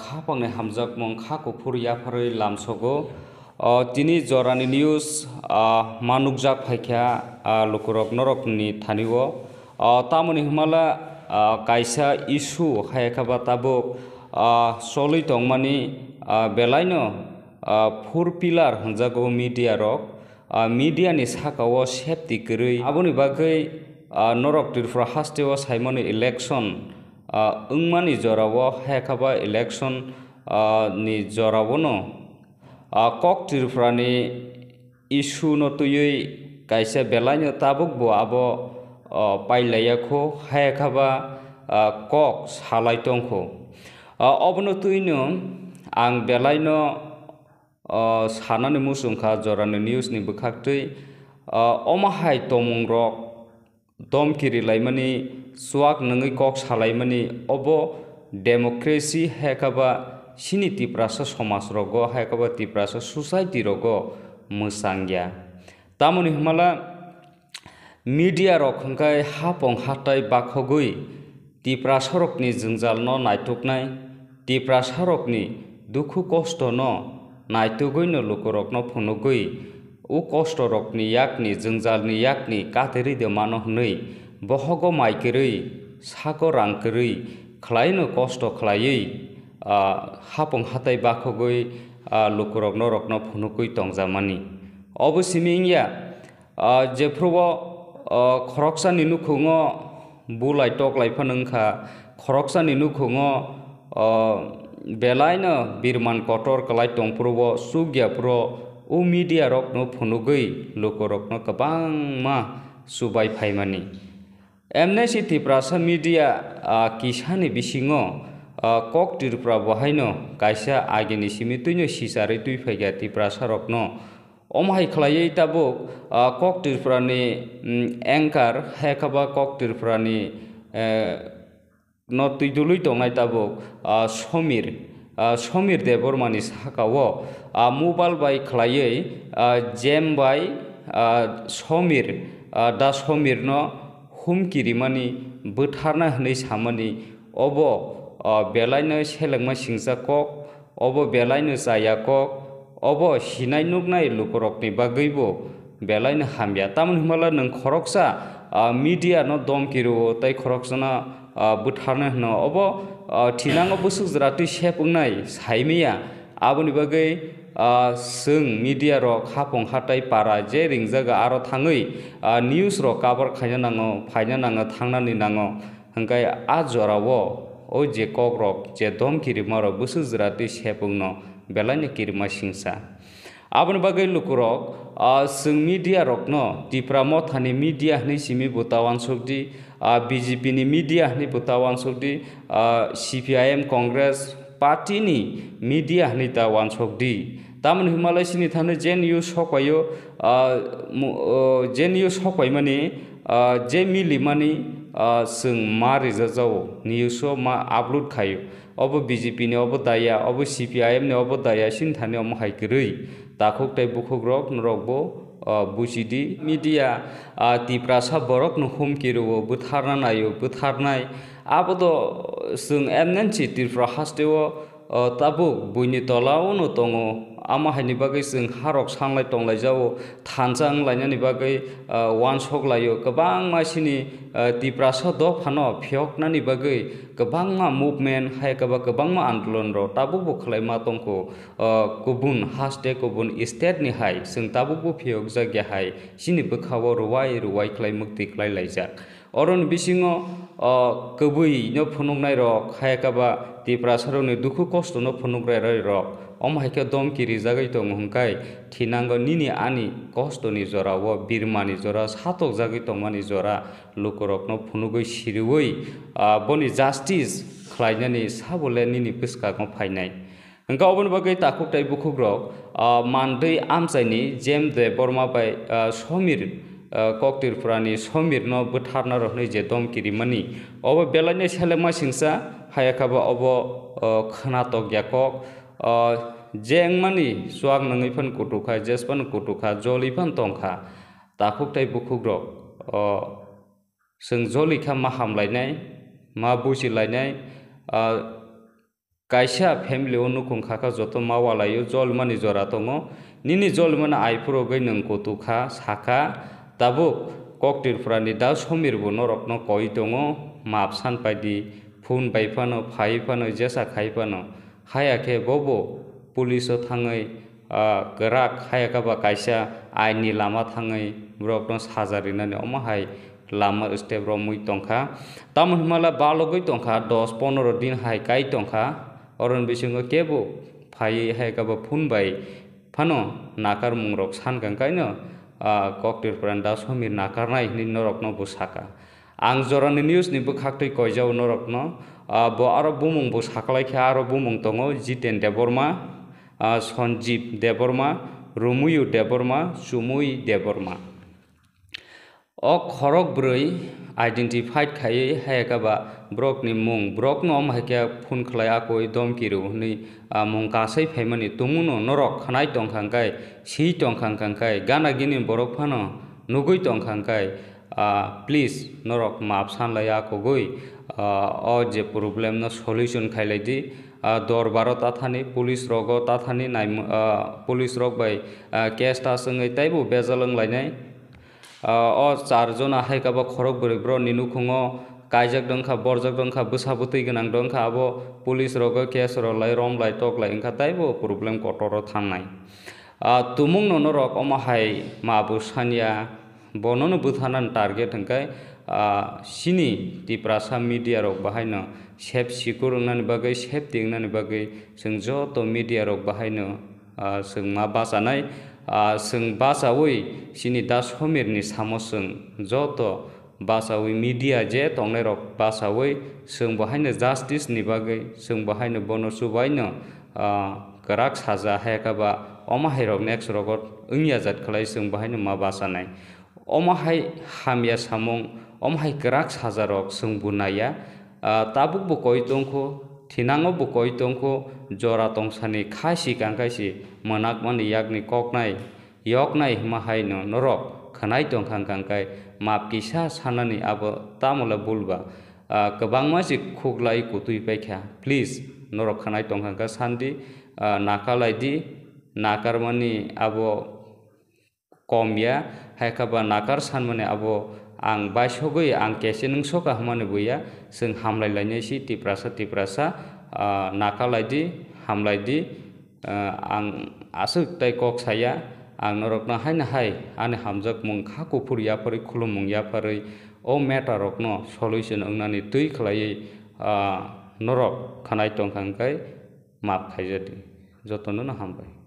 মংখা পংনে হামজক মংখা কুফুরিয়া ফরে লামসগো তিনি জরানি নিউজ মানুকজাক ফাইখ্যা লোকরক নরক নি থানিও তামনি হিমালা কাইসা ইসু হায়খাবা তাবো চলি টংমানি বেলাইন ফোর পিলার হঞ্জাগো মিডিয়া রক মিডিয়ানি সাকাও সেফটি গরি আবনি বাকে নরক তিরফুরা হাস্তেও সাইমনি ইলেকশন ओंमानि jorao hekaba election नि jorao no kok tirprani issue no tuyui kaisa belaino आब bo हायाखाबा कक kho hekaba kok salai tongkho obno tuino ang belaino sanani musungkha jorani news ni bukhaktui চুৱাক নঙি কক সালাইমানি অব ডেম'ক্ৰেচি হেকাবা চিনি টিপ্ৰাচ সমাজ ৰগ হেকাবা টিপ্ৰাচ চ'চাইটি ৰগ মছাংগীয়া তামানি হিমালা মিডিয়া ৰকংকাই হাপং হাতাই বাখগৈ টিপ্ৰা চৰকনি জোনজাল ন নাইটকনাই টিপ্ৰা চৰকনি দুখু কষ্ট ন নাইটগৈ ন লোকৰকন উ কষ্ট ৰকনি ইয়াকনি জোনজালনি ইয়াকনি কাতেৰি দেমানহনৈ बहग माइकरै साग रांकरै खलायनो कष्ट खलायै हापं हाथाय बाखगै लुकुरग्न रग्न फुनुकै तंजामानि अबसिमिङिया जेफ्रब खरक्सा निनुखुङ बुलायटक लाइफानोंखा खरक्सा निनुखुङ बेलायन बिरमान कटर कलाय टंप्रब सुग्याप्र उ मिडिया रग्न फुनुगै लुकुरग्न गोबां मा सुबाय फायमानि एमनेसि त्रिपुरासा मिडिया किसानि बिसिङाव কক त्रिपुरा बहायनो कायसा आगेनि सिमितुइनो सिसारै दुइफायगा त्रिपुरासा रकनो অমাহাই খালাयै তাবো কক त्रिपुरानि एंकार हेखाबा কক त्रिपुरानि न तुइदुलुइ दंनाय ताबो समिर समिर देबरमानि साखाव मबाइल बाय खालायै जेम बाय समिर दा समिर न हमकिरिमानि बोथारनो होनै सामोनि अबो बेलायनो सेलेंमा सिंजाकक अबो बेलायनो जायाकक अबो हिनाय नुगनाय लुकरकनि बागैबो बेलायनो हामया तामोन हिमाला नों खरकसा मिडिया न दमकिरु तै खरकसना बोथारनो होनो अबो थिनाङ बसुजराति सेफ उंनाय साइमिया आबोनि बागै जों मिडिया रक हाफं हाथाइ पारा जे रिंजागा आरो थाङै निउस रक काबार खायनो नाङो फायनो नाङो थांनानै नाङो हंखाय आ जरावो ओ जे कक रक जे दम किरिमा रक बुसु जराति सेपुंनो बेलानि किरिमा सिंसा आबन बागै लुकुरक जों मिडिया रकनो तिप्राम थानि मिडिया हनै सिमि बुतावान सकदि बिजेपिनि मिडिया हनै बुतावान सकदि सिपिआइएम कंग्रेस पार्टिनि मिडियानि दावान सकदि हिमालय हिमालयसिनि थाने जेन इउ सकायो जेन यु सकाय माने जे मिलि माने जों मा रिजा जावो निउसआव मा अपलोड खायो अब बिजेपिनियावबो दाया अब सिपिआइएमनियावबो दाया सिन थानायाव माहायग्रोय रक बुखुग्रक नरकबो बुजिदि मिडिया तिप्रासा बरक न किरो बुथारना नायो बुथारनाय abo do sung emnen chi tirpro hasteo uh, tabuk buini tolao no tongo ama haini bagui sung harok sanglai tonglai jao thanjang lainani bagui uh, wan sok layo kabang ma sini uh, tipraso do phano phyok nani bagui kabang ma movement hai kaba kabang ma andolon ro tabuk bu khlai ma tongko kubun haste kubun state ni hai sung tabuk bu phyok jagya hai sini bukhawo ruwai ruwai khlai mukti khlai laijak অরণ বিশিং কবৈ ফনুকায় রক হায়কাবা দিপ্রাসার দুঃখ কষ্ট ফনুগ্রাই rock অম hike দমকিরি জাগৈতং হংকাই থিনাঙ্গ নি আনি কষ্টনি জরা ও বীরমানী জরা সাতক মানে জরা লোকরক ফনুগৈ সিরুই বনি জাস্টিস খাইনানী সাবলে নিনি পুস্কাক ফাইনাই হংকা অবন বাকে তাকুকটাই বুকুগ্রক মানদৈ আমসাইনি জেম দে বরমা বাই সমীর कक्टिरपुरानि समिरनो बुथारना रहनै जे दमकिरिमनि अब बेलायनि सेलेमा सिंसा हायाखाबो अब खोनातक याकक जेंमानि सुवाग नङैफान कुटुखा जेसपान कुटुखा जलिफान तंखा दाखुकथाय बुखुग्र जों जलिखा मा हामलायनाय मा बुजिलायनाय kaisa family onu kungkha ka joto mawalayo jolmani jora tongo nini jolmana aipuro gei nung दाबुक ककटिरफ्रानि दा समिरबो नरकनो कय दङ माप सानबायदि फुन बायफानो फायफानो जेसा खायफानो हायाखे बबो पुलिसो थाङै गोराग हायाखाबा कायसा आइननि लामा थाङै ब्रकनो साजारिनानै अमाहाय लामा स्टेप्र मुइ टंखा तामन हिमाला बालगै टंखा दस पन्द्र दिन हाय काय टंखा अरन बिसिङो केबो फायै हायाखाबा फुनबाय फानो नाकार मुंरक सानगांखायनो ककटेलफोरा दा समिर नागारनायनि नरकन बोसाका आं जरानि निउसनि बोखाख्थै कयजाउ नरकन बो आरो बुमुं बोसाखालायखे आरो बुमुं दङ जितेन देबरमा सन्जीब देबरमा रुमुयु देबरमा सुमुय देबरमा अक हरक ब्रै आइडेंटिफाइड खाई हाइकबा ब्रक नि मूंग ब्रक नम हाइकिया फोन खालाकई दमकिरू मूंग गई फैमान तुमु नरक खाई टंखाकाय सी टंखाकाय गाना गिनी बरक फानो नुगई टंखाकाय प्लीज नरक माप सानलाकई अ जे प्रब्लेम सल्यूशन खाई दरबारो ताथानी पुलिस रगो ताथानी नाइम पुलिस रग बै केस तासंगे तैबू बेजा लंगलाइनाय अ चारजन आहाय काबा खरग बरै ब्र निनु खङ कायजक दंखा बरजक दंखा बसा बुतै गनां दंखा आबो पुलिस रग केस र लाय रम लाय टक लाय इनखा ताइबो प्रब्लेम कटर थानाय आ तुमुंग नन रक अमाहाय माबु सानिया बनन बुथानन टार्गेट हंकाय आ सिनि दिप्रासा मिडिया रक बाहायनो सेफ सिकुर नन बागै सेफ दिङ नन बागै सों जो तो मिडिया रक बाहायनो सों मा बासानाय সং বাসা ওই সিনি দা সমীর নি সামসং যত বাসা মিডিয়া জে তংনের বাসা ওই সং বহাইন জাস্টিস নি বাগে সং বহাইন বন সুবাইন গরাক সাজা হেকাবা অমাহাইরক নেক্স রগত ইংয়াজাত আজাদ খাই বহাইন মা বাসা নাই অমাহাই হামিয়া সামং অমাহাই গরাক সাজা সং বুনাইয়া তাবুক বকই তংকো थिनांगो बकई तंको जरा तंसानि खासी कांखासि मनाकमानि यागनि ककनाय यकनाय माहायनो नरक खनाय तंखां कांखाय सानी अब सानानि आबो तामला बुलबा गोबांमा जि खुगलाय कुतुइ पाइखा नरक खनाय तंखांखा सान्दि नाकालायदि नाकारमानि अब कमिया हायखाबा नाकार सानमानि आबो आं बायसगै आं केसे नों सका होननानै बैया जों हामलायलायनायसै टिप्रासा टिप्रासा नाकालायदि हामलायदि आं आसो तै कक साया आं नरकन हाय नाहाय आनि हामजक मोंखा कुफुरिया परि खुलुम मुंया परि ओ मेटा रकन सलुसन अंनानि तै खलायै नरक खानाय तंखांखाय माफ खायजादि जतनो न हामबाय